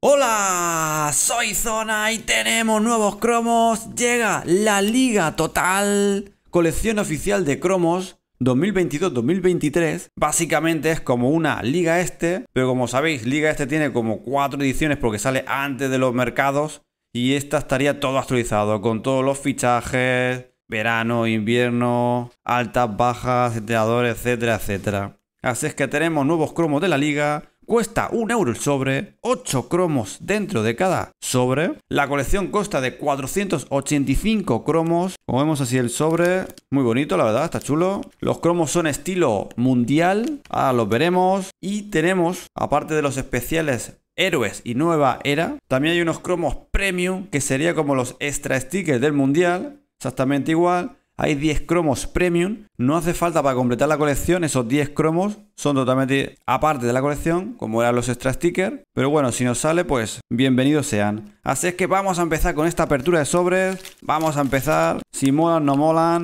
Hola, soy Zona y tenemos nuevos cromos. Llega la Liga Total, colección oficial de cromos 2022-2023. Básicamente es como una Liga Este, pero como sabéis, Liga Este tiene como cuatro ediciones porque sale antes de los mercados y esta estaría todo actualizado con todos los fichajes, verano, invierno, altas, bajas, entrenadores, etcétera, etcétera. Así es que tenemos nuevos cromos de la liga, Cuesta un euro el sobre, 8 cromos dentro de cada sobre. La colección consta de 485 cromos. Como vemos así el sobre, muy bonito la verdad, está chulo. Los cromos son estilo mundial, ahora los veremos. Y tenemos, aparte de los especiales Héroes y Nueva Era, también hay unos cromos premium que sería como los extra stickers del mundial, exactamente igual. Hay 10 cromos premium, no hace falta para completar la colección, esos 10 cromos son totalmente aparte de la colección, como eran los extra stickers, pero bueno, si nos sale, pues bienvenidos sean. Así es que vamos a empezar con esta apertura de sobres, vamos a empezar, si molan no molan,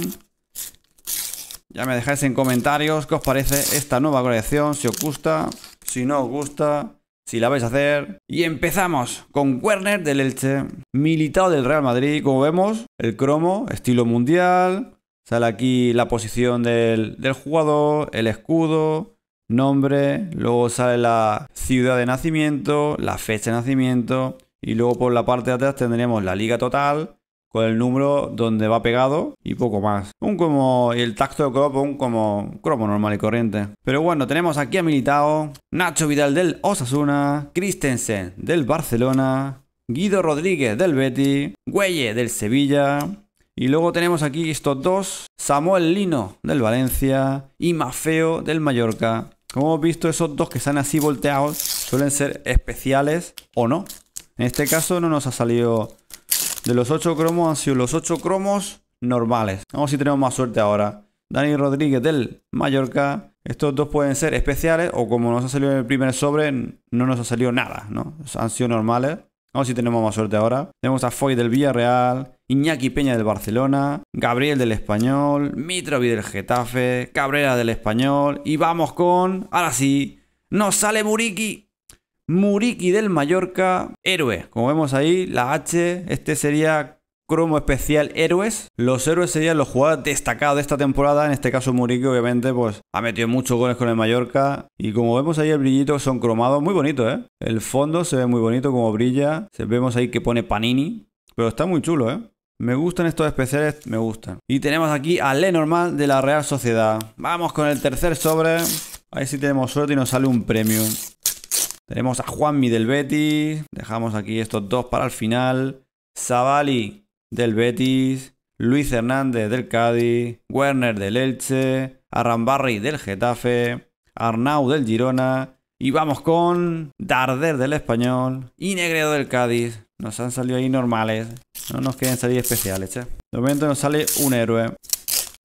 ya me dejáis en comentarios qué os parece esta nueva colección, si os gusta, si no os gusta, si la vais a hacer. Y empezamos con Werner del Elche, militado del Real Madrid, como vemos, el cromo, estilo mundial, sale aquí la posición del, del jugador, el escudo, nombre, luego sale la ciudad de nacimiento, la fecha de nacimiento, y luego por la parte de atrás tendremos la liga total, con el número donde va pegado y poco más. Un como el tacto de cromo, un como cromo normal y corriente. Pero bueno, tenemos aquí a Militao, Nacho Vidal del Osasuna, Christensen del Barcelona, Guido Rodríguez del Betty, Güelle del Sevilla. Y luego tenemos aquí estos dos, Samuel Lino del Valencia y Mafeo del Mallorca. Como hemos visto, esos dos que están así volteados suelen ser especiales o no. En este caso no nos ha salido de los 8 cromos han sido los 8 cromos normales. Vamos si tenemos más suerte ahora. Dani Rodríguez del Mallorca. Estos dos pueden ser especiales o como nos ha salido en el primer sobre, no nos ha salido nada, ¿no? Han sido normales. Vamos si tenemos más suerte ahora. Tenemos a Foy del Villarreal, Iñaki Peña del Barcelona, Gabriel del Español, Mitrovi del Getafe, Cabrera del Español. Y vamos con... Ahora sí, nos sale Buriki. Muriki del Mallorca, héroe. Como vemos ahí, la H, este sería cromo especial héroes. Los héroes serían los jugadores destacados de esta temporada. En este caso Muriki, obviamente, pues ha metido muchos goles con el Mallorca. Y como vemos ahí el brillito, son cromados. Muy bonito, ¿eh? El fondo se ve muy bonito como brilla. Vemos ahí que pone Panini. Pero está muy chulo, ¿eh? Me gustan estos especiales, me gustan. Y tenemos aquí a Lenormand de la Real Sociedad. Vamos con el tercer sobre. Ahí sí tenemos suerte y nos sale un premio. Tenemos a Juanmi del Betis. Dejamos aquí estos dos para el final. Zavali del Betis. Luis Hernández del Cádiz. Werner del Elche. Arrambarri del Getafe. Arnau del Girona. Y vamos con Darder del Español. Y Negredo del Cádiz. Nos han salido ahí normales. No nos quieren salir especiales, ¿eh? De momento nos sale un héroe.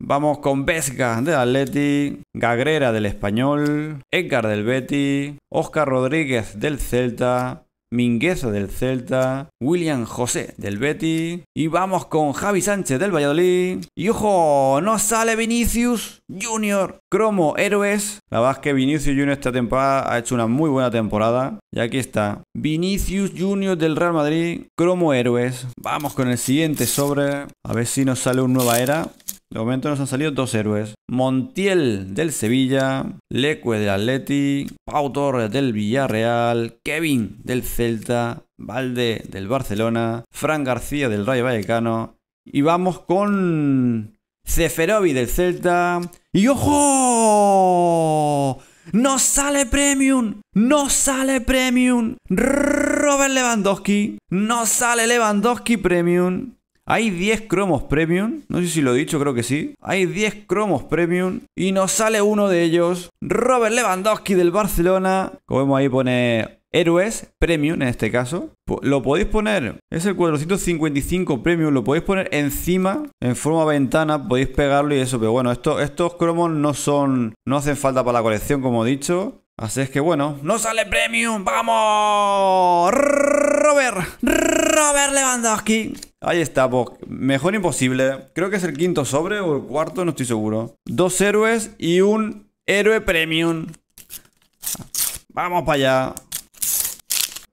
Vamos con Vesga del Atleti, Gagrera del Español, Edgar del Betty, Oscar Rodríguez del Celta, Mingueza del Celta, William José del Betty y vamos con Javi Sánchez del Valladolid. Y ojo, no sale Vinicius Junior, cromo héroes. La verdad es que Vinicius Junior esta temporada ha hecho una muy buena temporada. Y aquí está, Vinicius Junior del Real Madrid, cromo héroes. Vamos con el siguiente sobre, a ver si nos sale una nueva era. De momento nos han salido dos héroes. Montiel del Sevilla, Leque del Atleti, Pau del Villarreal, Kevin del Celta, Valde del Barcelona, Fran García del Rayo Vallecano. Y vamos con Ceferovi del Celta. ¡Y ojo! ¡No sale Premium! ¡No sale Premium! Robert Lewandowski. ¡No sale Lewandowski Premium! Hay 10 cromos premium, no sé si lo he dicho, creo que sí. Hay 10 cromos premium y nos sale uno de ellos, Robert Lewandowski del Barcelona. Como vemos ahí pone héroes premium en este caso. Lo podéis poner, es el 455 premium, lo podéis poner encima en forma ventana, podéis pegarlo y eso, pero bueno, estos cromos no son, no hacen falta para la colección como he dicho. Así es que bueno, no sale premium, vamos. Robert, Robert Lewandowski. Ahí está, mejor imposible. Creo que es el quinto sobre o el cuarto, no estoy seguro. Dos héroes y un héroe premium. Vamos para allá.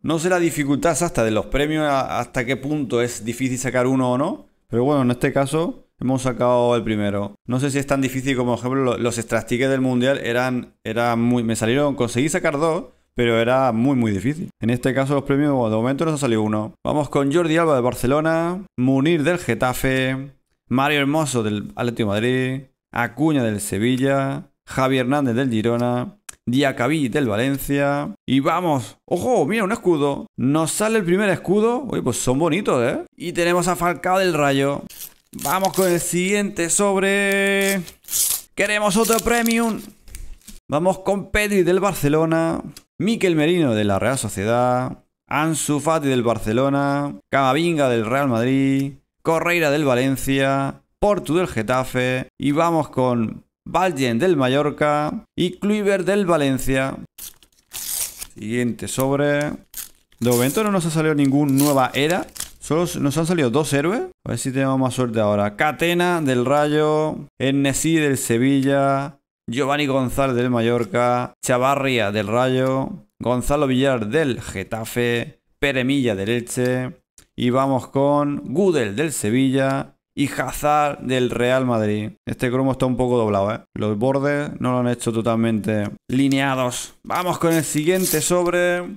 No sé la dificultad hasta de los premios, hasta qué punto es difícil sacar uno o no. Pero bueno, en este caso hemos sacado el primero. No sé si es tan difícil como, por ejemplo, los tickets del mundial eran, eran muy... Me salieron, conseguí sacar dos, pero era muy muy difícil. En este caso los premios de momento nos ha salido uno. Vamos con Jordi Alba de Barcelona, Munir del Getafe, Mario Hermoso del Atlético Madrid, Acuña del Sevilla, Javier Hernández del Girona, Diacabí del Valencia. Y vamos, ojo, mira un escudo. Nos sale el primer escudo. Oye, pues son bonitos, ¿eh? Y tenemos a Falcao del Rayo. Vamos con el siguiente sobre... Queremos otro premium. Vamos con Pedri del Barcelona. Miquel Merino de la Real Sociedad, Ansu Fati del Barcelona, Camavinga del Real Madrid, Correira del Valencia, Portu del Getafe y vamos con Valgen del Mallorca y Kluivert del Valencia. Siguiente sobre. De momento no nos ha salido ninguna nueva era. Solo nos han salido dos héroes. A ver si tenemos más suerte ahora. Catena del Rayo, Ennesi del Sevilla, Giovanni González del Mallorca, Chavarria del Rayo, Gonzalo Villar del Getafe, Peremilla del Elche, y vamos con Gudel del Sevilla y Hazard del Real Madrid. Este cromo está un poco doblado, ¿eh? Los bordes no lo han hecho totalmente lineados. Vamos con el siguiente sobre.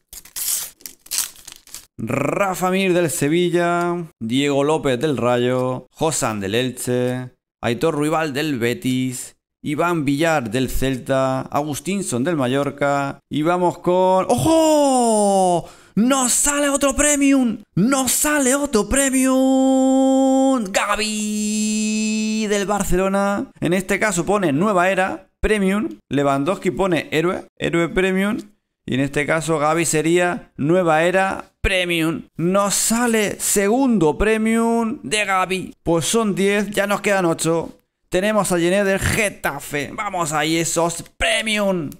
Rafa Mir del Sevilla, Diego López del Rayo, Josan del Elche, Aitor Ruibal del Betis, Iván Villar del Celta, Agustinson del Mallorca. Y vamos con... ¡Ojo! ¡Nos sale otro premium! ¡Nos sale otro premium! Gaby del Barcelona. En este caso pone nueva era, premium. Lewandowski pone héroe, héroe premium. Y en este caso Gaby sería nueva era premium. Nos sale segundo premium de Gabi. Pues son 10, ya nos quedan 8. Tenemos a Gené del Getafe. Vamos ahí, esos premium.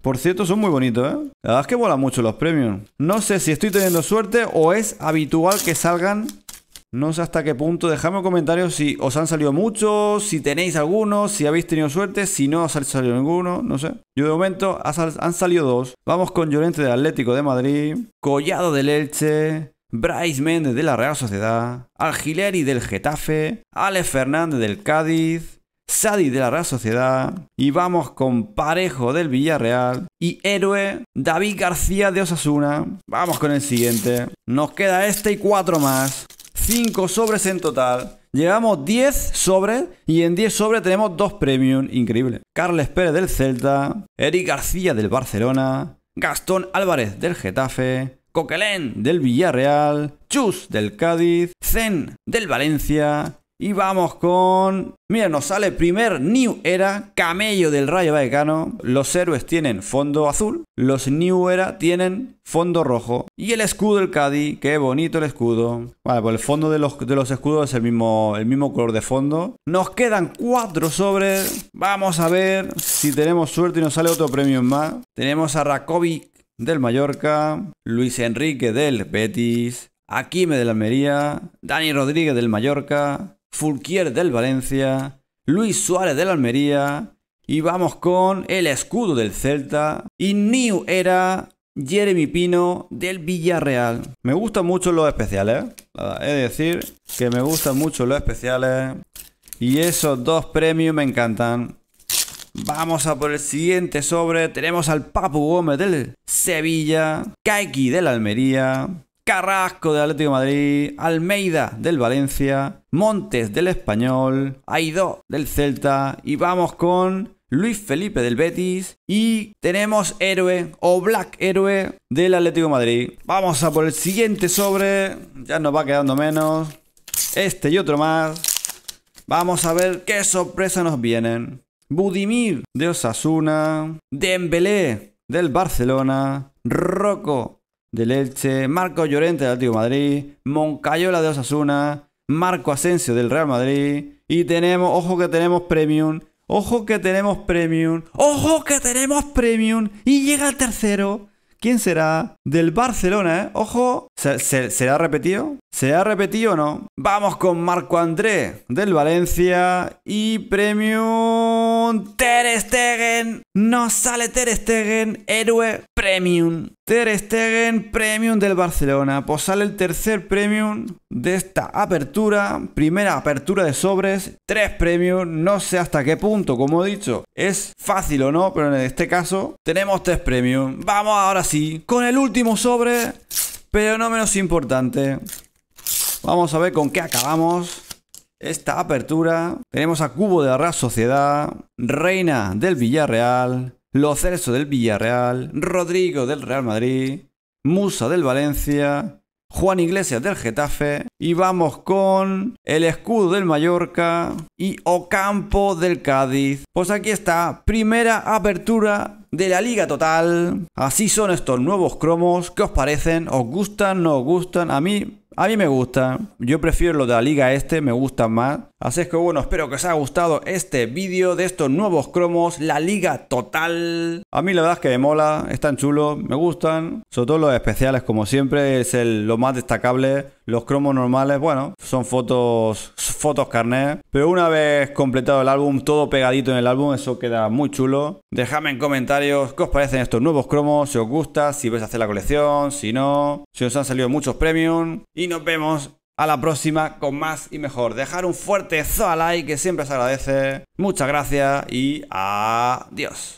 Por cierto, son muy bonitos, ¿eh? La verdad es que vuelan mucho los premium. No sé si estoy teniendo suerte o es habitual que salgan. No sé hasta qué punto. Dejadme en comentarios si os han salido muchos, si tenéis algunos, si habéis tenido suerte, si no os ha salido ninguno, no sé. Yo de momento han salido dos. Vamos con Llorente del Atlético de Madrid, Collado del Elche, Bryce Méndez de la Real Sociedad, Algileri del Getafe, Alex Fernández del Cádiz, Sadi de la Real Sociedad, y vamos con Parejo del Villarreal y héroe David García de Osasuna. Vamos con el siguiente. Nos queda este y cuatro más. Cinco sobres en total. Llevamos 10 sobres y en 10 sobres tenemos dos premium. Increíble. Carles Pérez del Celta, Eric García del Barcelona, Gastón Álvarez del Getafe, Coquelén del Villarreal, Chus del Cádiz, Zen del Valencia. Y vamos con... Mira, nos sale primer New Era, Camello del Rayo Vallecano. Los héroes tienen fondo azul, los New Era tienen fondo rojo. Y el escudo del Cádiz, qué bonito el escudo. Vale, pues el fondo de los, de los escudos es el mismo, el mismo color de fondo. Nos quedan cuatro sobres. Vamos a ver si tenemos suerte y nos sale otro premio más. Tenemos a Rakovic del Mallorca, Luis Enrique del Betis, Aquime del Almería, Dani Rodríguez del Mallorca, Fulquier del Valencia, Luis Suárez del Almería, y vamos con el escudo del Celta, y New Era Jeremy Pino del Villarreal. Me gustan mucho los especiales. Es decir, que me gustan mucho los especiales. Y esos dos premios me encantan. Vamos a por el siguiente sobre. Tenemos al Papu Gómez del Sevilla, Kaiki del Almería, Carrasco del Atlético de Madrid, Almeida del Valencia, Montes del Español, Aidó del Celta y vamos con Luis Felipe del Betis y tenemos héroe o black héroe del Atlético Madrid. Vamos a por el siguiente sobre, ya nos va quedando menos. Este y otro más. Vamos a ver qué sorpresa nos vienen. Budimir de Osasuna, Dembélé del Barcelona, Rocco del Elche, Marco Llorente del Atlético Madrid, Moncayola de Osasuna, Marco Asensio del Real Madrid y tenemos, ojo que tenemos premium, ojo que tenemos premium, ojo que tenemos premium y llega el tercero, ¿Quién será? Del Barcelona, ¿eh? Ojo, ¿se, será repetido? ¿Se ha repetido o no? Vamos con Marco André, del Valencia. Y Premium Ter Stegen. Nos sale Ter Stegen, héroe Premium. Ter Stegen, Premium del Barcelona. Pues sale el tercer Premium de esta apertura. Primera apertura de sobres, tres premios, no sé hasta qué punto, como he dicho, es fácil o no, pero en este caso tenemos tres premios. Vamos ahora sí con el último sobre, pero no menos importante. Vamos a ver con qué acabamos. Esta apertura. Tenemos a Cubo de la Real Sociedad, Reina del Villarreal, Lo Celso del Villarreal, Rodrigo del Real Madrid, Musa del Valencia, Juan Iglesias del Getafe. Y vamos con el escudo del Mallorca y Ocampo del Cádiz. Pues aquí está, primera apertura de la liga total. Así son estos nuevos cromos. ¿Qué os parecen? ¿Os gustan? ¿No os gustan? A mí a mí me gusta, yo prefiero lo de la liga este, me gusta más. Así es que bueno, espero que os haya gustado este vídeo de estos nuevos cromos, la liga total. A mí la verdad es que me mola, están chulos, me gustan. Sobre todo los especiales, como siempre, es lo más destacable. Los cromos normales, bueno, son fotos, fotos carnet. Pero una vez completado el álbum, todo pegadito en el álbum, eso queda muy chulo. Dejadme en comentarios qué os parecen estos nuevos cromos, si os gusta, si vais a hacer la colección, si no, si os han salido muchos premium y nos vemos a la próxima con más y mejor. Dejar un fuerte like que siempre se agradece. Muchas gracias y adiós.